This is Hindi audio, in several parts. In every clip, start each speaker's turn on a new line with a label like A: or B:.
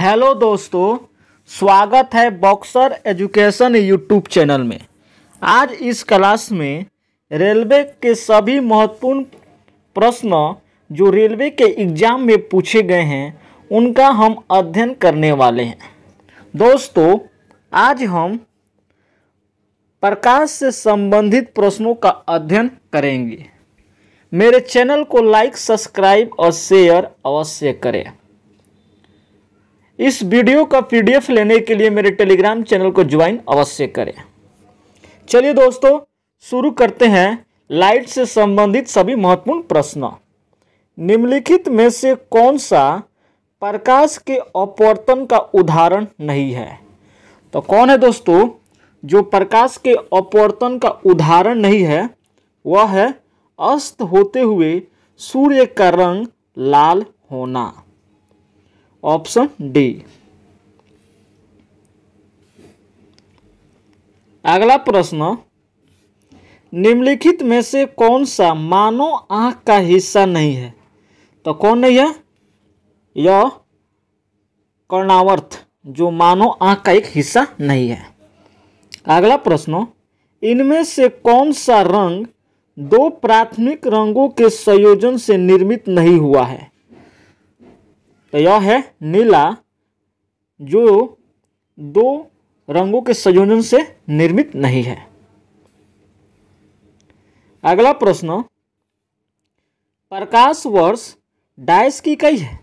A: हेलो दोस्तों स्वागत है बॉक्सर एजुकेशन यूट्यूब चैनल में आज इस क्लास में रेलवे के सभी महत्वपूर्ण प्रश्न जो रेलवे के एग्जाम में पूछे गए हैं उनका हम अध्ययन करने वाले हैं दोस्तों आज हम प्रकाश से संबंधित प्रश्नों का अध्ययन करेंगे मेरे चैनल को लाइक सब्सक्राइब और शेयर अवश्य करें इस वीडियो का पीडीएफ लेने के लिए मेरे टेलीग्राम चैनल को ज्वाइन अवश्य करें चलिए दोस्तों शुरू करते हैं लाइट से संबंधित सभी महत्वपूर्ण प्रश्न निम्नलिखित में से कौन सा प्रकाश के अपवर्तन का उदाहरण नहीं है तो कौन है दोस्तों जो प्रकाश के अपवर्तन का उदाहरण नहीं है वह है अस्त होते हुए सूर्य का रंग लाल होना ऑप्शन डी अगला प्रश्न निम्नलिखित में से कौन सा मानव आंख का हिस्सा नहीं है तो कौन नहीं है यह कर्णावर्थ जो मानव आंख का एक हिस्सा नहीं है अगला प्रश्न इनमें से कौन सा रंग दो प्राथमिक रंगों के संयोजन से निर्मित नहीं हुआ है तो यह है नीला जो दो रंगों के संयोजन से निर्मित नहीं है अगला प्रश्न प्रकाश वर्ष डैश की कई है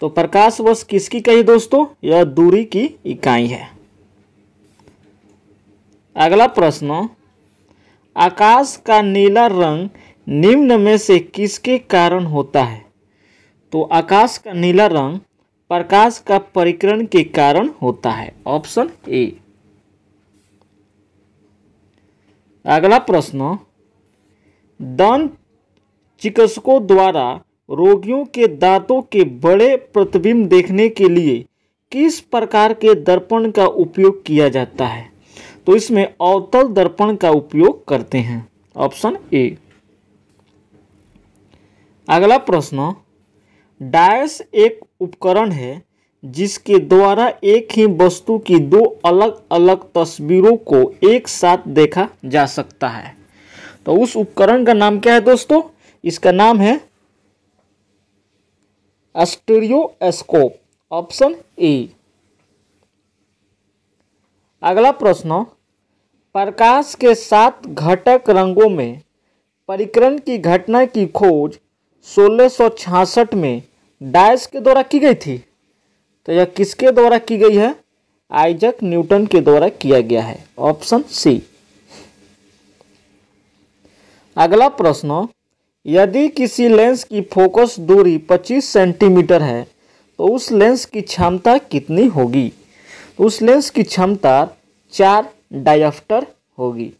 A: तो प्रकाश वर्ष किसकी कही दोस्तों यह दूरी की इकाई है अगला प्रश्न आकाश का नीला रंग निम्न में से किसके कारण होता है तो आकाश का नीला रंग प्रकाश का परिक्रण के कारण होता है ऑप्शन ए अगला प्रश्न दंत चिकित्सकों द्वारा रोगियों के दांतों के बड़े प्रतिबिंब देखने के लिए किस प्रकार के दर्पण का उपयोग किया जाता है तो इसमें अवतल दर्पण का उपयोग करते हैं ऑप्शन ए अगला प्रश्न डायस एक उपकरण है जिसके द्वारा एक ही वस्तु की दो अलग अलग तस्वीरों को एक साथ देखा जा सकता है तो उस उपकरण का नाम क्या है दोस्तों इसका नाम है एस्कोप ऑप्शन ए अगला प्रश्न प्रकाश के सात घटक रंगों में परिकरण की घटना की खोज सोलह में डायस के द्वारा की गई थी तो यह किसके द्वारा की गई है आइजक न्यूटन के द्वारा किया गया है ऑप्शन सी अगला प्रश्न यदि किसी लेंस की फोकस दूरी 25 सेंटीमीटर है तो उस लेंस की क्षमता कितनी होगी तो उस लेंस की क्षमता चार डायफ्टर होगी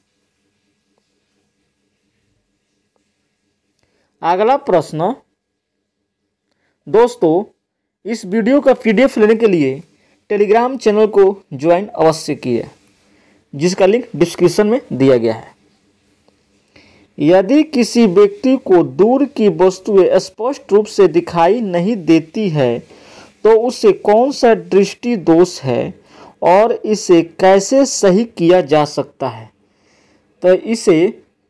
A: अगला प्रश्न दोस्तों इस वीडियो का पीडीएफ लेने के लिए टेलीग्राम चैनल को ज्वाइन अवश्य किया जिसका लिंक डिस्क्रिप्शन में दिया गया है यदि किसी व्यक्ति को दूर की वस्तुएं स्पष्ट रूप से दिखाई नहीं देती है तो उसे कौन सा दृष्टि दोष है और इसे कैसे सही किया जा सकता है तो इसे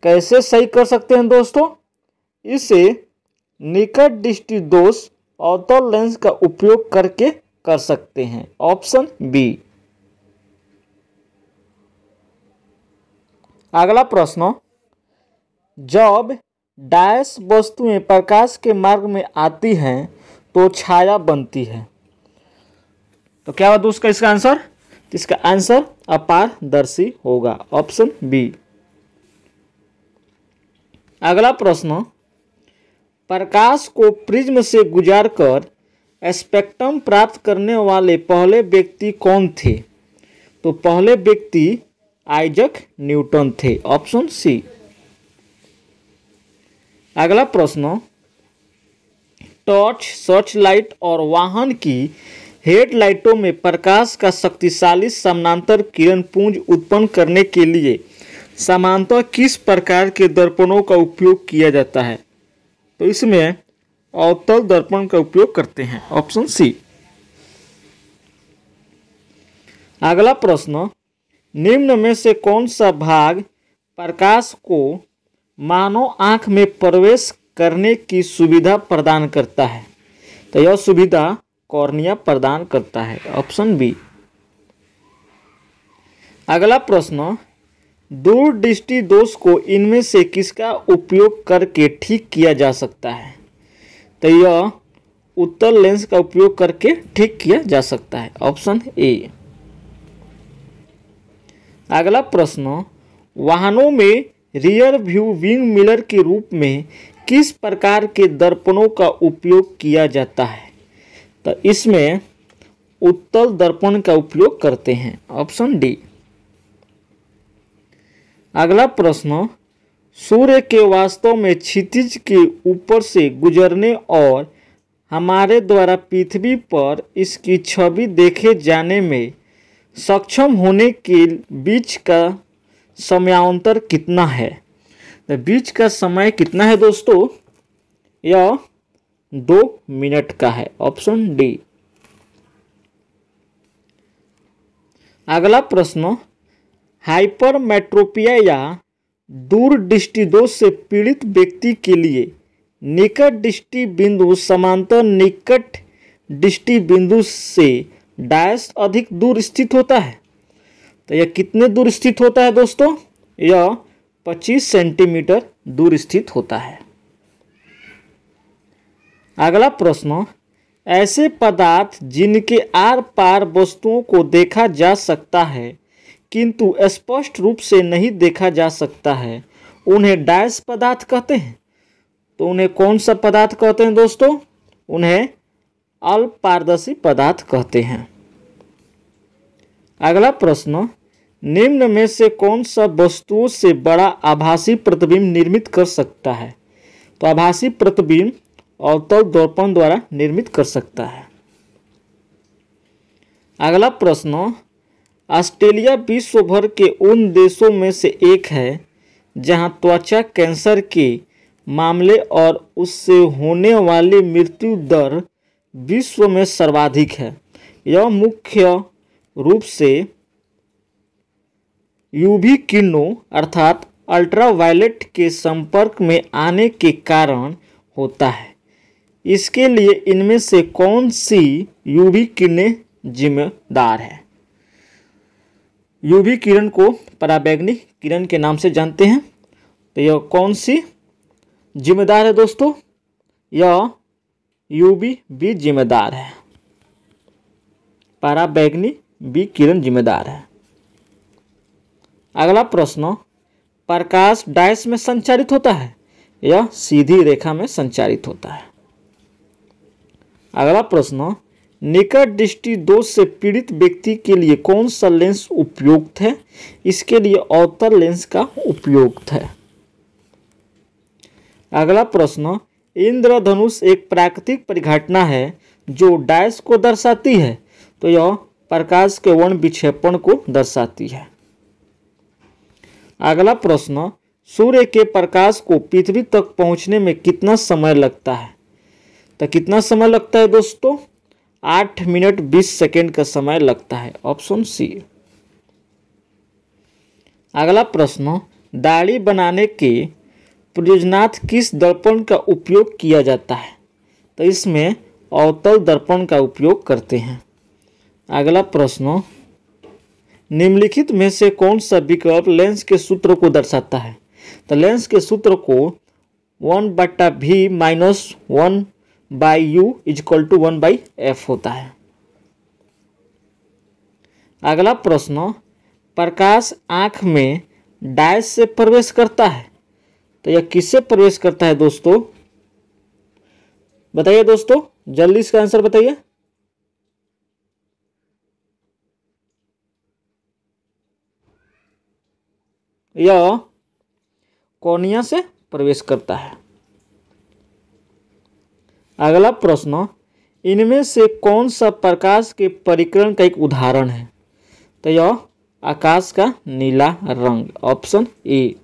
A: कैसे सही कर सकते हैं दोस्तों इसे निकट दृष्टि दोष अवतल लेंस का उपयोग करके कर सकते हैं ऑप्शन बी अगला प्रश्न जब डायस वस्तुएं प्रकाश के मार्ग में आती हैं तो छाया बनती है तो क्या हुआ दोस्तों इसका आंसर इसका आंसर अपारदर्शी होगा ऑप्शन बी अगला प्रश्न प्रकाश को प्रिज्म से गुजारकर स्पेक्ट्रम प्राप्त करने वाले पहले व्यक्ति कौन थे तो पहले व्यक्ति आइजक न्यूटन थे ऑप्शन सी अगला प्रश्न टॉर्च सर्च लाइट और वाहन की हेडलाइटों में प्रकाश का शक्तिशाली समानांतर किरण पुंज उत्पन्न करने के लिए समानता किस प्रकार के दर्पणों का उपयोग किया जाता है तो इसमें अवतल दर्पण का उपयोग करते हैं ऑप्शन सी अगला प्रश्न निम्न में से कौन सा भाग प्रकाश को मानव आंख में प्रवेश करने की सुविधा प्रदान करता है तो यह सुविधा कॉर्निया प्रदान करता है ऑप्शन बी अगला प्रश्न दूर दृष्टि दोष को इनमें से किसका उपयोग करके ठीक किया जा सकता है तो यह उत्तर लेंस का उपयोग करके ठीक किया जा सकता है ऑप्शन ए अगला प्रश्न वाहनों में रियर व्यू विंग मिलर के रूप में किस प्रकार के दर्पणों का उपयोग किया जाता है तो इसमें उत्तल दर्पण का उपयोग करते हैं ऑप्शन डी अगला प्रश्न सूर्य के वास्तव में क्षितिज के ऊपर से गुजरने और हमारे द्वारा पृथ्वी पर इसकी छवि देखे जाने में सक्षम होने के बीच का समयांतर कितना है तो बीच का समय कितना है दोस्तों यह दो मिनट का है ऑप्शन डी अगला प्रश्न हाइपरमेट्रोपिया या दूर दृष्टि से पीड़ित व्यक्ति के लिए निकट दृष्टि बिंदु समांतर निकट दृष्टि बिंदु से डैश अधिक दूर स्थित होता है तो यह कितने दूर स्थित होता है दोस्तों यह 25 सेंटीमीटर दूर स्थित होता है अगला प्रश्न ऐसे पदार्थ जिनके आर पार वस्तुओं को देखा जा सकता है किंतु स्पष्ट रूप से नहीं देखा जा सकता है उन्हें डायस पदार्थ कहते हैं तो उन्हें कौन सा पदार्थ कहते हैं दोस्तों उन्हें अल्पारदर्शी पदार्थ कहते हैं अगला प्रश्न निम्न में से कौन सा वस्तुओं से बड़ा आभासी प्रतिबिंब निर्मित कर सकता है तो आभासी प्रतिबिंब अवतल दर्पण द्वारा निर्मित कर सकता है अगला प्रश्न ऑस्ट्रेलिया विश्व भर के उन देशों में से एक है जहां त्वचा कैंसर के मामले और उससे होने वाली मृत्यु दर विश्व में सर्वाधिक है यह मुख्य रूप से यूवी किरणों अर्थात अल्ट्रावायलेट के संपर्क में आने के कारण होता है इसके लिए इनमें से कौन सी यूवी किरणें जिम्मेदार है यूवी किरण को पराबैगनी किरण के नाम से जानते हैं तो यह कौन सी जिम्मेदार है दोस्तों यह यूवी बी जिम्मेदार है पराबैगनी बी किरण जिम्मेदार है अगला प्रश्न प्रकाश डैश में संचारित होता है यह सीधी रेखा में संचारित होता है अगला प्रश्न निकट दृष्टि दोष से पीड़ित व्यक्ति के लिए कौन सा लेंस उपयुक्त है इसके लिए अवतर लेंस का उपयुक्त है अगला प्रश्न इंद्रधनुष एक प्राकृतिक परिघटना है जो डैश को दर्शाती है तो यह प्रकाश के वर्ण विक्षेपण को दर्शाती है अगला प्रश्न सूर्य के प्रकाश को पृथ्वी तक पहुंचने में कितना समय लगता है तो कितना समय लगता है दोस्तों आठ मिनट बीस सेकेंड का समय लगता है ऑप्शन सी अगला प्रश्न दाढ़ी बनाने के प्रयोजनाथ किस दर्पण का उपयोग किया जाता है तो इसमें अवतल दर्पण का उपयोग करते हैं अगला प्रश्न निम्नलिखित में से कौन सा विकल्प लेंस के सूत्र को दर्शाता है तो लेंस के सूत्र को वन बट्टा भी minus one by U is equal to one by F होता है अगला प्रश्न प्रकाश आंख में डैश से प्रवेश करता है तो यह किससे प्रवेश करता है दोस्तों बताइए दोस्तों जल्दी इसका आंसर बताइए यह कोनिया से प्रवेश करता है अगला प्रश्न इनमें से कौन सा प्रकाश के परिक्रण का एक उदाहरण है तो यह आकाश का नीला रंग ऑप्शन ए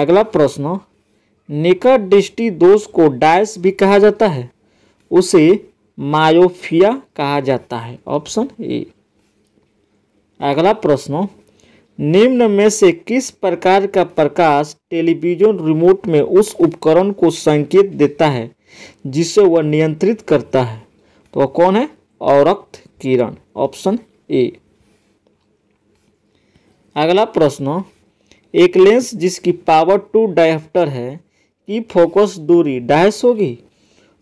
A: अगला प्रश्न निकट दृष्टि दोष को डायस भी कहा जाता है उसे मायोफिया कहा जाता है ऑप्शन ए अगला प्रश्न निम्न में से किस प्रकार का प्रकाश टेलीविजन रिमोट में उस उपकरण को संकेत देता है जिसे वह नियंत्रित करता है तो वह कौन है औरक्त किरण ऑप्शन ए अगला प्रश्न एक लेंस जिसकी पावर टू डायफ्टर है की फोकस दूरी ढाइस होगी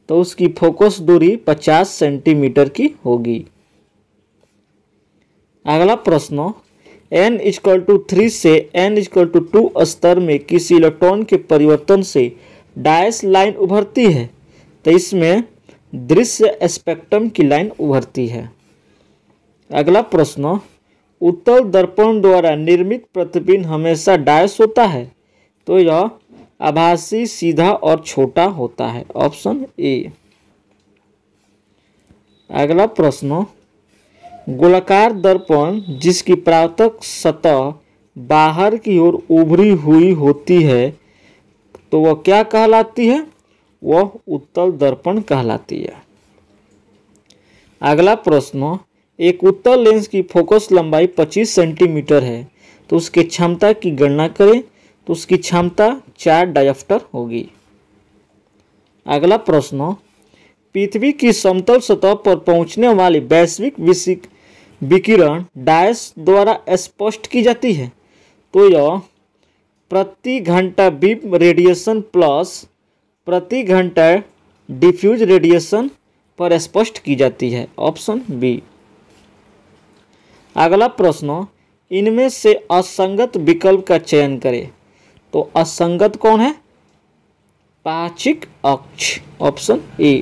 A: तो उसकी फोकस दूरी पचास सेंटीमीटर की होगी अगला प्रश्न एन इजकल टू थ्री से एन इजकल टू टू स्तर में किसी इलेक्ट्रॉन के परिवर्तन से डायस लाइन उभरती है तो इसमें दृश्य स्पेक्ट्रम की लाइन उभरती है अगला प्रश्न उत्तल दर्पण द्वारा निर्मित प्रतिबिंब हमेशा डायस होता है तो यह आभासी सीधा और छोटा होता है ऑप्शन ए अगला प्रश्न गोलाकार दर्पण जिसकी प्रातक सतह बाहर की ओर उभरी हुई होती है तो वह क्या कहलाती है वह उत्तल दर्पण कहलाती है अगला प्रश्न एक उत्तल लेंस की फोकस लंबाई 25 सेंटीमीटर है तो उसकी क्षमता की गणना करें तो उसकी क्षमता चार डायफ्टर होगी अगला प्रश्न पृथ्वी की समतल सतह पर पहुंचने वाली वैश्विक विकिरण डायस द्वारा स्पष्ट की जाती है तो यह प्रति घंटा बीप रेडिएशन प्लस प्रति घंटा डिफ्यूज रेडिएशन पर स्पष्ट की जाती है ऑप्शन बी अगला प्रश्न इनमें से असंगत विकल्प का चयन करें तो असंगत कौन है पाचिक अक्ष ऑप्शन ए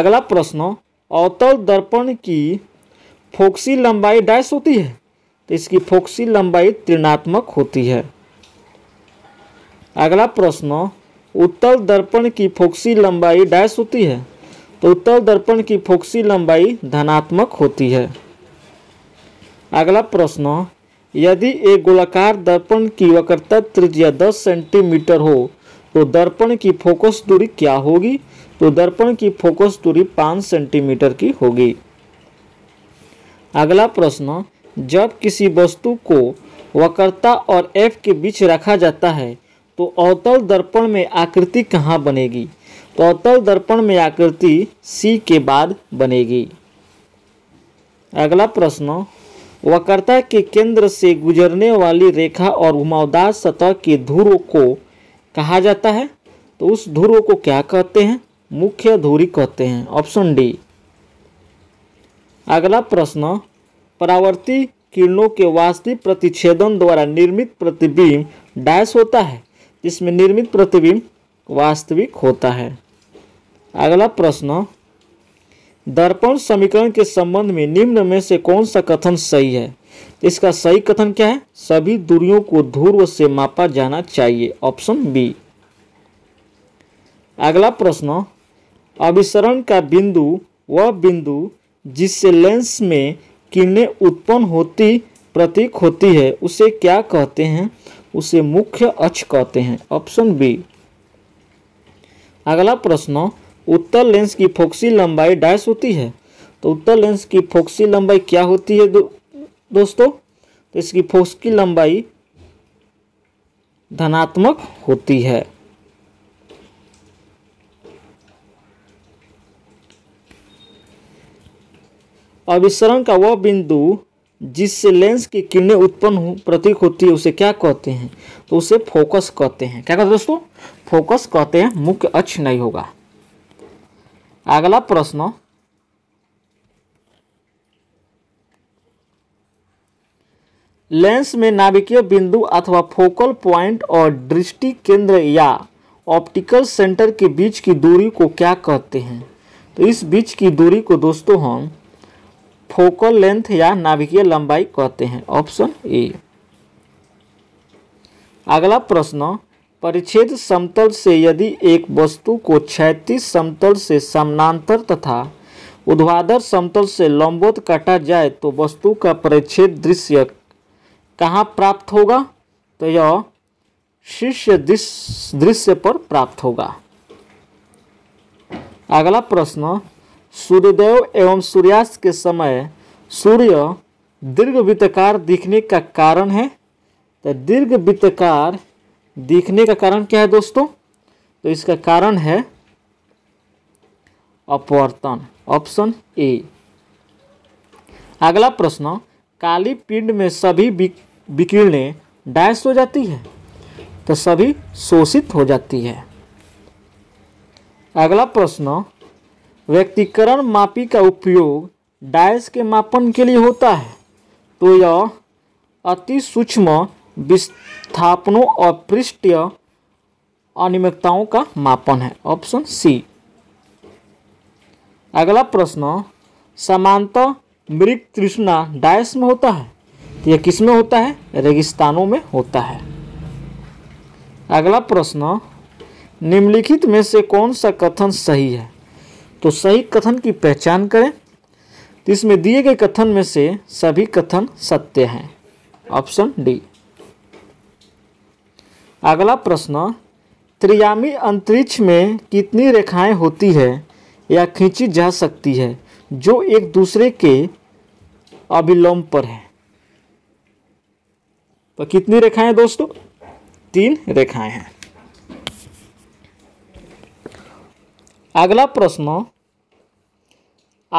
A: अगला प्रश्न अवतल दर्पण की फोक्सी लंबाई डैश होती है तो इसकी फोक्सी लंबाई त्रिनात्मक होती है अगला प्रश्न उत्तल दर्पण की फोक्सी लंबाई डैश होती है तो उत्तल दर्पण की फोक्सी लंबाई धनात्मक होती है अगला प्रश्न यदि एक गोलाकार दर्पण की वक्रता त्रिज्या 10 सेंटीमीटर हो तो दर्पण की फोकस दूरी क्या होगी तो दर्पण की फोकस दूरी 5 सेंटीमीटर की होगी अगला प्रश्न जब किसी वस्तु को वक्रता और एफ के बीच रखा जाता है तो अवतल दर्पण में आकृति कहाँ बनेगी तो अवतल दर्पण में आकृति सी के बाद बनेगी अगला प्रश्न वक्रता के केंद्र से गुजरने वाली रेखा और घुमावदार सतह के ध्रुव को कहा जाता है तो उस ध्रुव को क्या कहते हैं मुख्य धुरी कहते हैं ऑप्शन डी अगला प्रश्न परावर्ती किरणों के वास्तविक प्रतिच्छेदन द्वारा निर्मित प्रतिबिंब डैश होता है जिसमें निर्मित प्रतिबिंब वास्तविक होता है अगला प्रश्न दर्पण समीकरण के संबंध में निम्न में से कौन सा कथन सही है इसका सही कथन क्या है सभी दूरियों को ध्रुव से मापा जाना चाहिए ऑप्शन बी अगला प्रश्न अभिसरण का बिंदु वह बिंदु जिससे लेंस में किरणें उत्पन्न होती प्रतीक होती है उसे क्या कहते हैं उसे मुख्य अक्ष कहते हैं ऑप्शन बी अगला प्रश्न उत्तर लेंस की फोक्सी लंबाई डैश होती है तो उत्तर लेंस की फोक्सी लंबाई क्या होती है दो, दोस्तों तो इसकी फोक्सी लंबाई धनात्मक होती है अभिसरण का वह बिंदु जिससे लेंस की किरणें उत्पन्न हो प्रतीक होती है उसे क्या कहते हैं तो उसे फोकस कहते हैं क्या कहते हैं दोस्तों फोकस कहते हैं मुख्य अक्ष नहीं होगा अगला प्रश्न लेंस में नाभिकीय बिंदु अथवा फोकल पॉइंट और दृष्टि केंद्र या ऑप्टिकल सेंटर के बीच की दूरी को क्या कहते हैं तो इस बीच की दूरी को दोस्तों हम फोकल लेंथ या नाभिकीय लंबाई कहते हैं ऑप्शन ए अगला प्रश्न परिच्छेद समतल से यदि एक वस्तु को क्षैतिज समतल से समानांतर तथा उद्वादर समतल से लंबवत काटा जाए तो वस्तु का परिच्छेद दृश्य कहाँ प्राप्त होगा तो यह शीर्ष दृश्य पर प्राप्त होगा अगला प्रश्न सूर्योदय एवं सूर्यास्त के समय सूर्य दीर्घ वित्तकार दिखने का कारण है तो दीर्घ वित्तकार दिखने का कारण क्या है दोस्तों तो इसका कारण है अपवर्तन ऑप्शन ए अगला प्रश्न काली पिंड में सभी विकिरणें डैश हो जाती है तो सभी शोषित हो जाती है अगला प्रश्न व्यक्तिकरण मापी का उपयोग डायस के मापन के लिए होता है तो यह अति सूक्ष्म विस्थापनों और पृष्ठीय अनियमितताओं का मापन है ऑप्शन सी अगला प्रश्न समानता मृत तृष्णा डायस में होता है तो यह किस में होता है रेगिस्तानों में होता है अगला प्रश्न निम्नलिखित में से कौन सा कथन सही है तो सही कथन की पहचान करें तो इसमें दिए गए कथन में से सभी कथन सत्य हैं ऑप्शन डी अगला प्रश्न त्रियामी अंतरिक्ष में कितनी रेखाएं होती है या खींची जा सकती है जो एक दूसरे के अभिलंब पर है तो कितनी रेखाएं दोस्तों तीन रेखाएं हैं अगला प्रश्न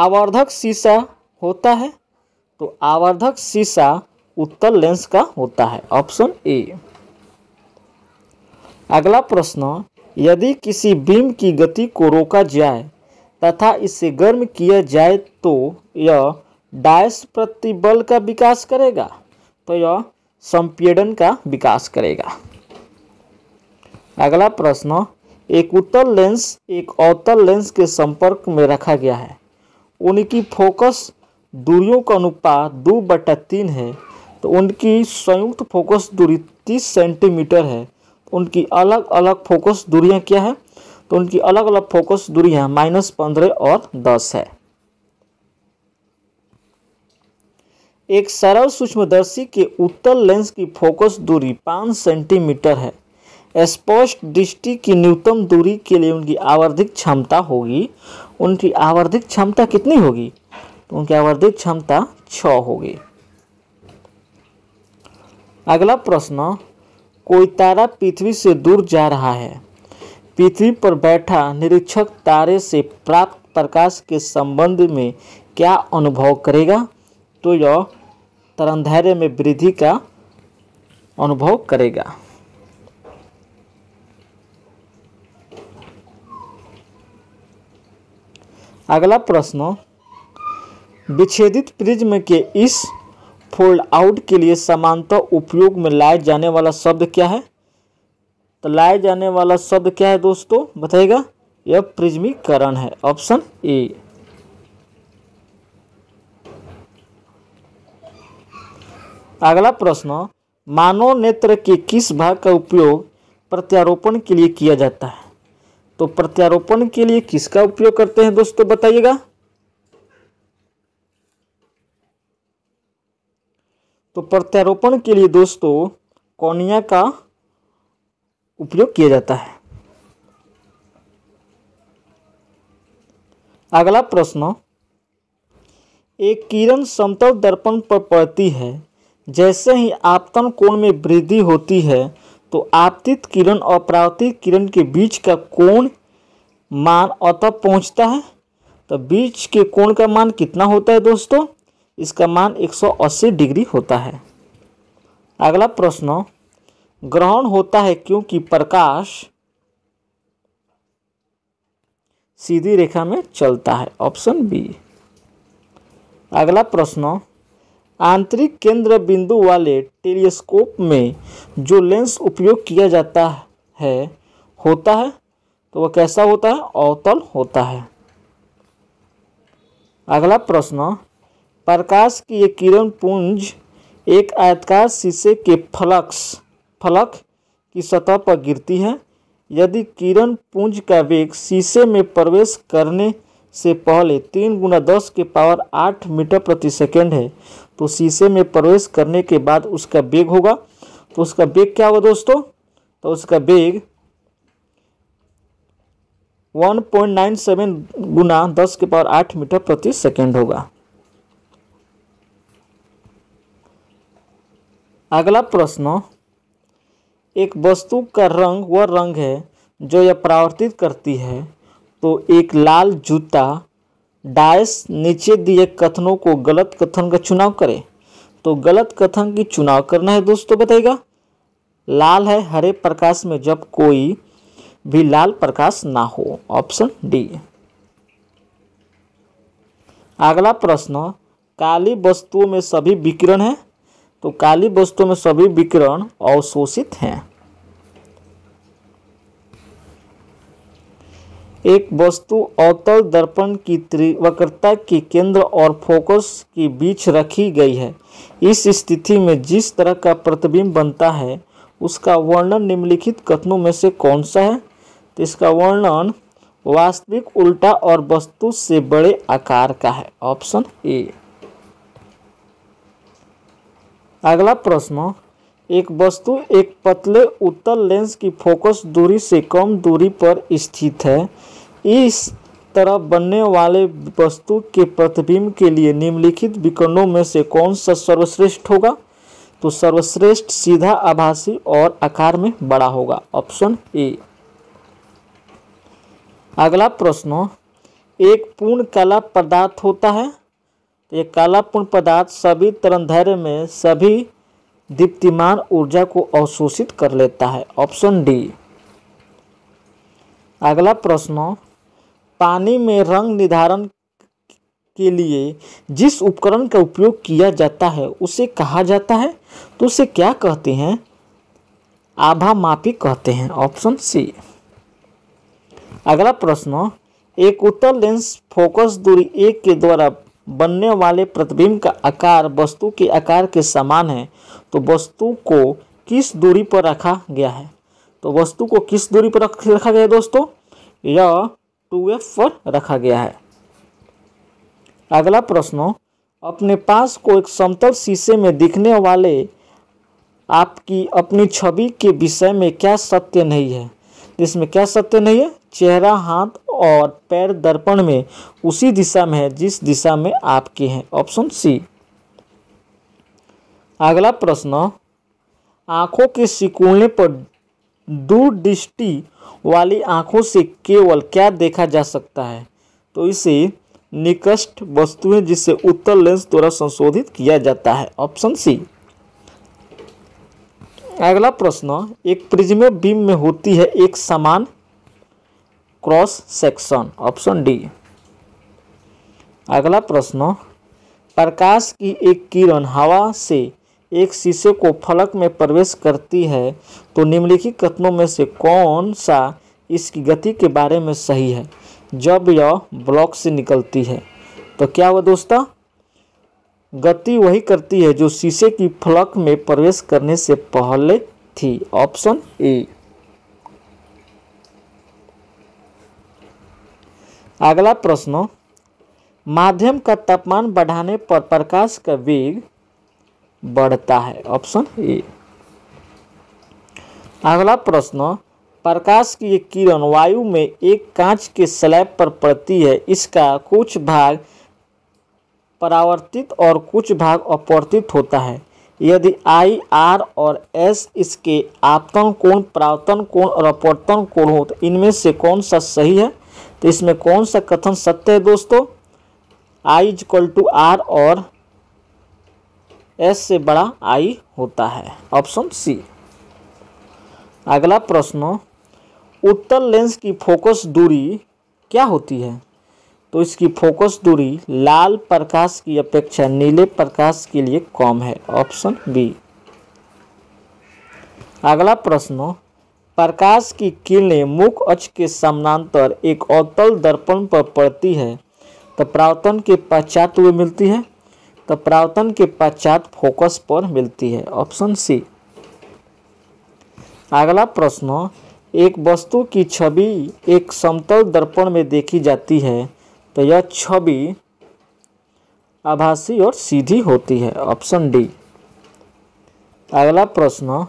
A: आवर्धक शीशा होता है तो आवर्धक शीशा उत्तल लेंस का होता है ऑप्शन ए अगला प्रश्न यदि किसी बीम की गति को रोका जाए तथा इसे गर्म किया जाए तो यह डायस प्रतिबल का विकास करेगा तो यह संपीड़न का विकास करेगा अगला प्रश्न एक उत्तल लेंस एक अवतल लेंस के संपर्क में रखा गया है उनकी फोकस दूरियों का अनुपात दो बटा तीन है तो उनकी संयुक्त फोकस दूरी तीस सेंटीमीटर है उनकी अलग अलग फोकस दूरियाँ क्या है तो उनकी अलग अलग फोकस दूरियां माइनस पंद्रह और दस है एक सरल सूक्ष्मदर्शी के उत्तल लेंस की फोकस दूरी पाँच सेंटीमीटर है स्पष्ट दृष्टि की न्यूनतम दूरी के लिए उनकी आवर्धिक क्षमता होगी उनकी आवर्धिक क्षमता कितनी होगी तो उनकी आवर्धिक क्षमता छ होगी अगला प्रश्न कोई तारा पृथ्वी से दूर जा रहा है पृथ्वी पर बैठा निरीक्षक तारे से प्राप्त प्रकाश के संबंध में क्या अनुभव करेगा तो यह तरंधैर्य में वृद्धि का अनुभव करेगा अगला प्रश्न विच्छेदित प्रिज्म के इस फोल्ड आउट के लिए समानता उपयोग में लाए जाने वाला शब्द क्या है तो लाया जाने वाला शब्द क्या है दोस्तों बताइएगा यह प्रिज्मीकरण है ऑप्शन ए अगला प्रश्न मानव नेत्र के किस भाग का उपयोग प्रत्यारोपण के लिए किया जाता है तो प्रत्यारोपण के लिए किसका उपयोग करते हैं दोस्तों बताइएगा तो प्रत्यारोपण के लिए दोस्तों कोनिया का उपयोग किया जाता है अगला प्रश्न एक किरण समतल दर्पण पर पड़ती है जैसे ही आपतन कोण में वृद्धि होती है तो आपतित किरण और प्रावतिक किरण के बीच का कोण मान अतः पहुंचता है तो बीच के कोण का मान कितना होता है दोस्तों इसका मान 180 डिग्री होता है अगला प्रश्न ग्रहण होता है क्योंकि प्रकाश सीधी रेखा में चलता है ऑप्शन बी अगला प्रश्न आंतरिक केंद्र बिंदु वाले टेलीस्कोप में जो लेंस उपयोग किया जाता है होता है तो वह कैसा होता है अवतल होता है अगला प्रश्न प्रकाश की ये किरण पुंज एक आयतकार शीशे के फलक्स फलक की सतह पर गिरती है यदि किरण पुंज का वेग शीशे में प्रवेश करने से पहले तीन गुना दस के पावर आठ मीटर प्रति सेकेंड है तो शीशे में प्रवेश करने के बाद उसका बेग होगा तो उसका बेग क्या होगा दोस्तों तो उसका बेग 1.97 गुना दस के पावर आठ मीटर प्रति सेकेंड होगा अगला प्रश्न एक वस्तु का रंग वह रंग है जो यह परावर्तित करती है तो एक लाल जूता डायस नीचे दिए कथनों को गलत कथन का चुनाव करें तो गलत कथन की चुनाव करना है दोस्तों बताइएगा लाल है हरे प्रकाश में जब कोई भी लाल प्रकाश ना हो ऑप्शन डी अगला प्रश्न काली वस्तुओं में सभी विकिरण है तो काली वस्तुओं में सभी विकिरण अवशोषित हैं एक वस्तु अवतल दर्पण की त्रिवक्रता के केंद्र और फोकस के बीच रखी गई है इस स्थिति में जिस तरह का प्रतिबिंब बनता है उसका वर्णन निम्नलिखित कथनों में से कौन सा है तो इसका वर्णन वास्तविक उल्टा और वस्तु से बड़े आकार का है ऑप्शन ए अगला प्रश्न एक वस्तु एक पतले उत्तल लेंस की फोकस दूरी से कम दूरी पर स्थित है इस तरह बनने वाले वस्तु के प्रतिबिंब के लिए निम्नलिखित विकर्णों में से कौन सा सर्वश्रेष्ठ होगा तो सर्वश्रेष्ठ सीधा आभासी और आकार में बड़ा होगा ऑप्शन ए अगला प्रश्न एक पूर्ण काला पदार्थ होता है तो ये काला पूर्ण पदार्थ सभी तरंधैर्य में सभी दीप्तिमान ऊर्जा को अवशोषित कर लेता है ऑप्शन डी अगला प्रश्न पानी में रंग निर्धारण के लिए जिस उपकरण का उपयोग किया जाता है उसे कहा जाता है तो उसे क्या कहते हैं आभा मापी कहते हैं ऑप्शन सी अगला प्रश्न एक उत्तर लेंस फोकस दूरी एक के द्वारा बनने वाले प्रतिबिंब का आकार वस्तु के आकार के समान है तो वस्तु को किस दूरी पर रखा गया है तो वस्तु को किस दूरी पर रखा गया है दोस्तों यह टू पर रखा गया है अगला प्रश्न अपने पास को एक समतल शीशे में दिखने वाले आपकी अपनी छवि के विषय में क्या सत्य नहीं है जिसमें क्या सत्य नहीं है चेहरा हाथ और पैर दर्पण में उसी दिशा में है जिस दिशा में आपके हैं ऑप्शन सी अगला प्रश्न आँखों के सिकुड़ने पर दृष्टि वाली आँखों से केवल क्या देखा जा सकता है तो इसे निकष्ट वस्तुएं जिसे उत्तर लेंस द्वारा संशोधित किया जाता है ऑप्शन सी अगला प्रश्न एक प्रिज्म बीम में होती है एक समान क्रॉस सेक्शन ऑप्शन डी अगला प्रश्न प्रकाश की एक किरण हवा से एक शीशे को फलक में प्रवेश करती है तो निम्नलिखित कथनों में से कौन सा इसकी गति के बारे में सही है जब यह ब्लॉक से निकलती है तो क्या हुआ दोस्तों गति वही करती है जो शीशे की फलक में प्रवेश करने से पहले थी ऑप्शन ए अगला प्रश्न माध्यम का तापमान बढ़ाने पर प्रकाश का वेग बढ़ता है ऑप्शन ए अगला प्रश्न प्रकाश की एक किरण वायु में एक कांच के स्लैब पर पड़ती है इसका कुछ भाग परावर्तित और कुछ भाग अपवर्तित होता है यदि आई आर और एस इसके आपतन कोण प्रावतन कोण और अपवर्तन कोण हो तो इनमें से कौन सा सही है तो इसमें कौन सा कथन सत्य है दोस्तों आई इजक्वल टू आर और एस से बड़ा आई होता है ऑप्शन सी अगला प्रश्न उत्तल लेंस की फोकस दूरी क्या होती है तो इसकी फोकस दूरी लाल प्रकाश की अपेक्षा नीले प्रकाश के लिए कम है ऑप्शन बी अगला प्रश्न प्रकाश की किरणें मुख अक्ष के समानांतर एक अवतल दर्पण पर पड़ती है तो प्रावतन के पश्चात हुए मिलती है तो प्रावतन के पश्चात फोकस पर मिलती है ऑप्शन सी अगला प्रश्न एक वस्तु की छवि एक समतल दर्पण में देखी जाती है तो यह छवि आभासी और सीधी होती है ऑप्शन डी अगला प्रश्न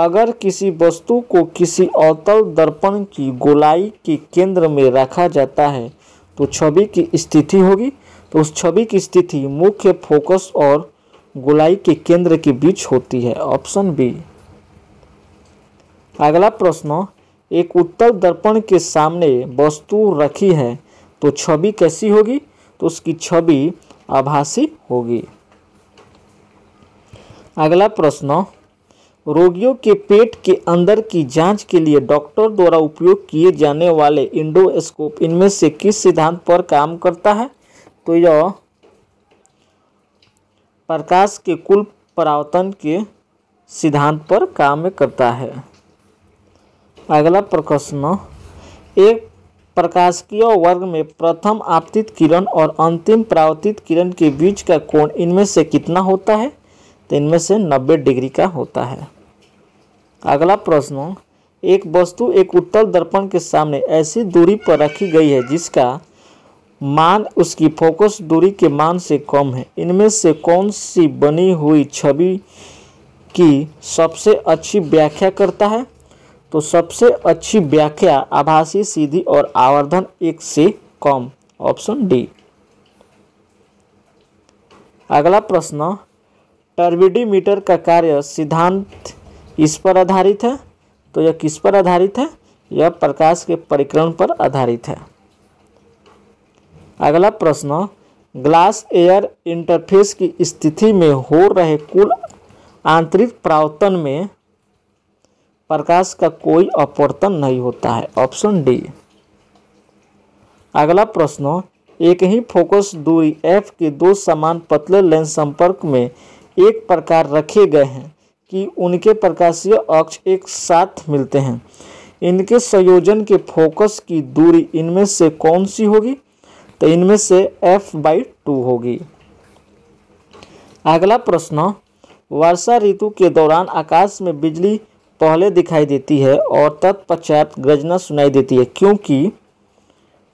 A: अगर किसी वस्तु को किसी अवतल दर्पण की गोलाई के केंद्र में रखा जाता है तो छवि की स्थिति होगी तो उस छवि की स्थिति मुख्य फोकस और गोलाई के केंद्र के बीच होती है ऑप्शन बी अगला प्रश्न एक उत्तर दर्पण के सामने वस्तु रखी है तो छवि कैसी होगी तो उसकी छवि आभासी होगी अगला प्रश्न रोगियों के पेट के अंदर की जांच के लिए डॉक्टर द्वारा उपयोग किए जाने वाले इंडोस्कोप इनमें से किस सिद्धांत पर काम करता है तो यह प्रकाश के कुल परावर्तन के सिद्धांत पर काम करता है अगला प्रश्न एक प्रकाशकीय वर्ग में प्रथम आपतित किरण और अंतिम प्रावर्तित किरण के बीच का कोण इनमें से कितना होता है तो इनमें से 90 डिग्री का होता है अगला प्रश्न एक वस्तु एक उत्तल दर्पण के सामने ऐसी दूरी पर रखी गई है जिसका मान उसकी फोकस दूरी के मान से कम है इनमें से कौन सी बनी हुई छवि की सबसे अच्छी व्याख्या करता है तो सबसे अच्छी व्याख्या आभासी सीधी और आवर्धन एक से कम ऑप्शन डी अगला प्रश्न टर्बिडीमीटर का कार्य सिद्धांत इस पर आधारित है तो यह किस पर आधारित है यह प्रकाश के परिक्रमण पर आधारित है अगला प्रश्न ग्लास एयर इंटरफेस की स्थिति में हो रहे कुल आंतरिक प्रावर्तन में प्रकाश का कोई अपवर्तन नहीं होता है ऑप्शन डी अगला प्रश्न एक ही फोकस दूरी एफ के दो समान पतले लेंस संपर्क में एक प्रकार रखे गए हैं कि उनके प्रकाशीय अक्ष एक साथ मिलते हैं इनके संयोजन के फोकस की दूरी इनमें से कौन सी होगी तो इनमें से एफ बाई टू होगी अगला प्रश्न वर्षा ऋतु के दौरान आकाश में बिजली पहले दिखाई देती है और तत्पश्चात गरजना सुनाई देती है क्योंकि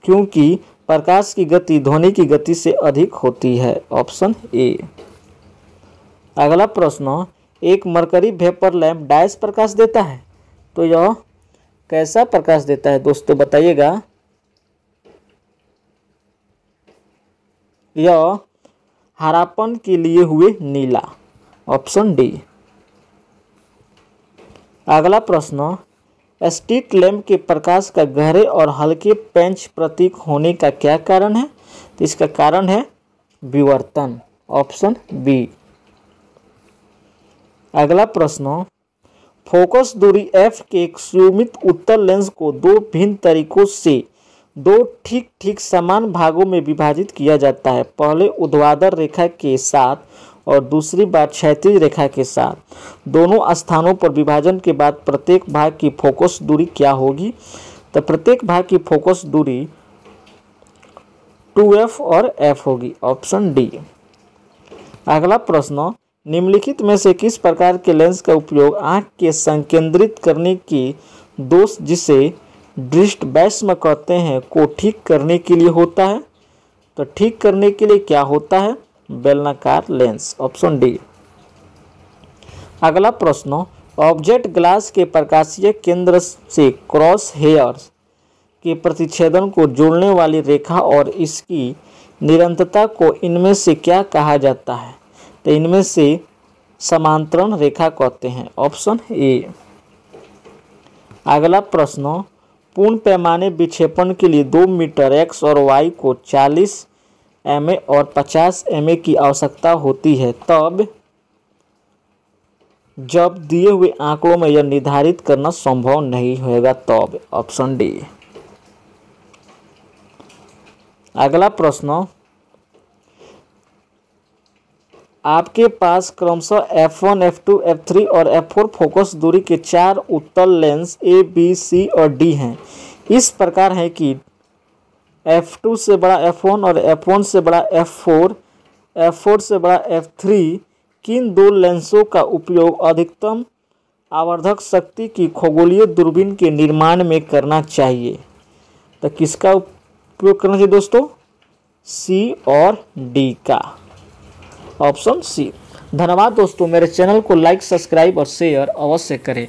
A: क्योंकि प्रकाश की गति ध्वनि की गति से अधिक होती है ऑप्शन ए अगला प्रश्न एक मरकरी भेपर लैम्प डैश प्रकाश देता है तो यह कैसा प्रकाश देता है दोस्तों बताइएगा या हरापन के लिए हुए नीला ऑप्शन डी अगला प्रश्न स्ट्रीट लैम्प के प्रकाश का गहरे और हल्के पेंच प्रतीक होने का क्या कारण है तो इसका कारण है विवर्तन ऑप्शन बी अगला प्रश्न फोकस दूरी एफ के एक सीमित उत्तर लेंस को दो भिन्न तरीकों से दो ठीक ठीक समान भागों में विभाजित किया जाता है पहले उद्वादर रेखा के साथ और दूसरी बार क्षैतिज रेखा के साथ दोनों स्थानों पर विभाजन के बाद प्रत्येक भाग की फोकस दूरी क्या होगी तो प्रत्येक भाग की फोकस दूरी टू एफ और एफ होगी ऑप्शन डी अगला प्रश्न निम्नलिखित में से किस प्रकार के लेंस का उपयोग आंख के संकेंद्रित करने की दोष जिसे दृष्ट वैश्म कहते हैं को ठीक करने के लिए होता है तो ठीक करने के लिए क्या होता है बेलनाकार लेंस ऑप्शन डी अगला प्रश्न ऑब्जेक्ट ग्लास के प्रकाशीय केंद्र से क्रॉस हेयर्स के प्रतिच्छेदन को जोड़ने वाली रेखा और इसकी निरंतरता को इनमें से क्या कहा जाता है तो इनमें से समांतरण रेखा कहते हैं ऑप्शन ए अगला प्रश्नों पूर्ण पैमाने विक्षेपण के लिए दो मीटर एक्स और वाई को 40 एम और 50 एम की आवश्यकता होती है तब जब दिए हुए आंकड़ों में यह निर्धारित करना संभव नहीं होगा तब ऑप्शन डी अगला प्रश्न आपके पास क्रमशः F F one two F three और एफ फोर फोकस दूरी के चार उत्तल लेंस ए बी सी और डी हैं इस प्रकार है कि एफ टू से बड़ा एफ वन और एफ वन से बड़ा एफ फोर एफ फोर से बड़ा एफ थ्री किन दो लेंसों का उपयोग अधिकतम आवर्धक शक्ति की खगोलीय दूरबीन के निर्माण में करना चाहिए तो किसका उपयोग करना चाहिए दोस्तों सी और डी का ऑप्शन सी धन्यवाद दोस्तों मेरे चैनल को लाइक सब्सक्राइब और शेयर अवश्य करें